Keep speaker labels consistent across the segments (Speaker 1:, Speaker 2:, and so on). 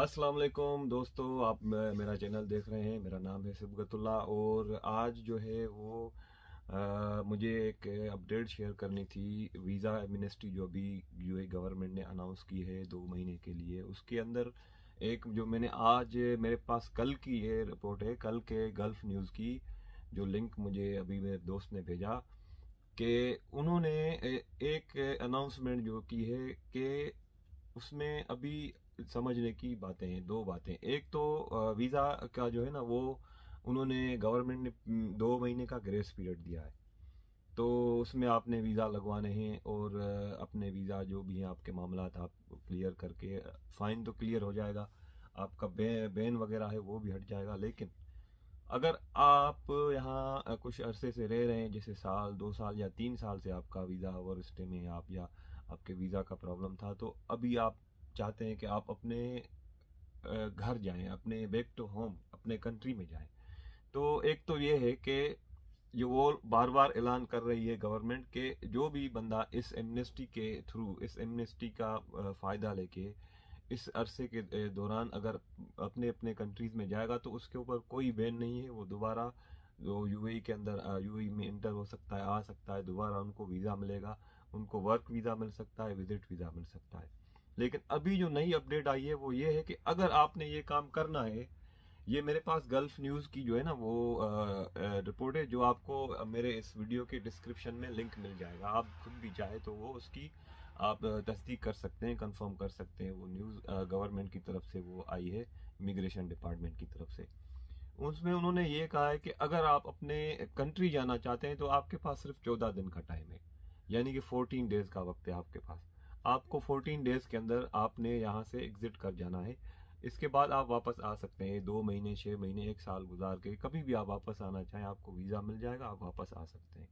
Speaker 1: अस्सलाम वालेकुम दोस्तों आप मेरा चैनल देख रहे हैं मेरा नाम है सिबगतुल्ला और आज जो है वो आ, मुझे एक अपडेट शेयर करनी थी वीज़ा एमिनिस्ट्री जो अभी यूए गवर्नमेंट ने अनाउंस की है दो महीने के लिए उसके अंदर एक जो मैंने आज मेरे पास कल की ये रिपोर्ट है कल के गल्फ़ न्यूज़ की जो लिंक मुझे अभी मेरे दोस्त ने भेजा कि उन्होंने एक अनाउंसमेंट जो की है कि उसमें अभी समझने की बातें हैं दो बातें एक तो वीज़ा का जो है ना वो उन्होंने गवर्नमेंट ने दो महीने का ग्रेस पीरियड दिया है तो उसमें आपने वीज़ा लगवाने हैं और अपने वीज़ा जो भी हैं आपके मामला आप क्लियर करके फ़ाइन तो क्लियर हो जाएगा आपका बे, बैन वगैरह है वो भी हट जाएगा लेकिन अगर आप यहाँ कुछ अरसे से रह रहे हैं जैसे साल दो साल या तीन साल से आपका वीज़ा ओवर स्टे में आप या आपके वीज़ा का प्रॉब्लम था तो अभी आप चाहते हैं कि आप अपने घर जाएं अपने बैक टू होम अपने कंट्री में जाएं तो एक तो ये है कि जो वो बार बार ऐलान कर रही है गवर्नमेंट के जो भी बंदा इस एमनेस्टी के थ्रू इस एमनेस्टी का फ़ायदा लेके इस अरसे के दौरान अगर अपने अपने कंट्रीज़ में जाएगा तो उसके ऊपर कोई बैन नहीं है वो दोबारा जो यूएई e के अंदर यूएई e में इंटर हो सकता है आ सकता है दोबारा उनको वीज़ा मिलेगा उनको वर्क वीज़ा मिल सकता है विजिट वीज़ा मिल सकता है लेकिन अभी जो नई अपडेट आई है वो ये है कि अगर आपने ये काम करना है ये मेरे पास गल्फ न्यूज़ की जो है ना वो रिपोर्ट है जो आपको मेरे इस वीडियो के डिस्क्रिप्शन में लिंक मिल जाएगा आप खुद भी चाहे तो वो उसकी आप तस्दीक कर सकते हैं कंफर्म कर सकते हैं वो न्यूज़ गवर्नमेंट की तरफ से वो आई है इमिग्रेशन डिपार्टमेंट की तरफ से उसमें उन्होंने ये कहा है कि अगर आप अपने कंट्री जाना चाहते हैं तो आपके पास सिर्फ चौदह दिन का टाइम है यानी कि 14 डेज का वक्त है आपके पास आपको 14 डेज के अंदर आपने यहाँ से एग्जिट कर जाना है इसके बाद आप वापस आ सकते हैं दो महीने छः महीने एक साल गुजार के कभी भी आप वापस आना चाहें आपको वीज़ा मिल जाएगा आप वापस आ सकते हैं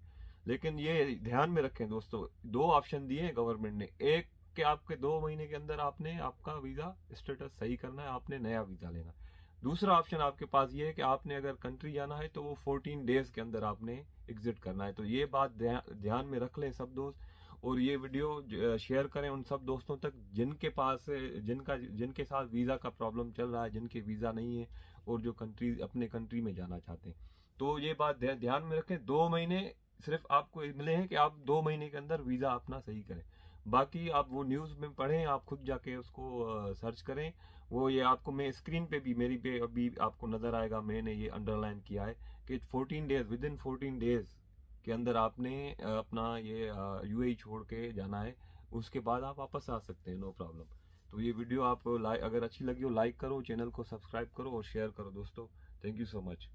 Speaker 1: लेकिन ये ध्यान में रखें दोस्तों दो ऑप्शन दिए हैं गवर्नमेंट ने एक कि आपके दो महीने के अंदर आपने आपका वीज़ा स्टेटस सही करना है आपने नया वीज़ा लेना है दूसरा ऑप्शन आपके पास ये है कि आपने अगर कंट्री जाना है तो वो फोर्टीन डेज के अंदर आपने एग्जिट करना है तो ये बात ध्यान में रख लें सब दोस्त और ये वीडियो शेयर करें उन सब दोस्तों तक जिनके पास जिनका जिनके साथ वीज़ा का प्रॉब्लम चल रहा है जिनके वीज़ा नहीं है और जो कंट्री अपने कंट्री में जाना चाहते हैं तो ये बात ध्यान में रखें दो महीने सिर्फ आपको मिले हैं कि आप दो महीने के अंदर वीज़ा अपना सही करें बाकी आप वो न्यूज़ में पढ़ें आप खुद जाके उसको सर्च करें वो ये आपको मैं स्क्रीन पे भी मेरी पे अभी आपको नज़र आएगा मैंने ये अंडरलाइन किया है कि 14 days within fourteen days के अंदर आपने अपना ये यू e छोड़ के जाना है उसके बाद आप वापस आ सकते हैं नो प्रॉब्लम तो ये वीडियो आप अगर अच्छी लगी हो लाइक करो चैनल को सब्सक्राइब करो और शेयर करो दोस्तों थैंक यू सो मच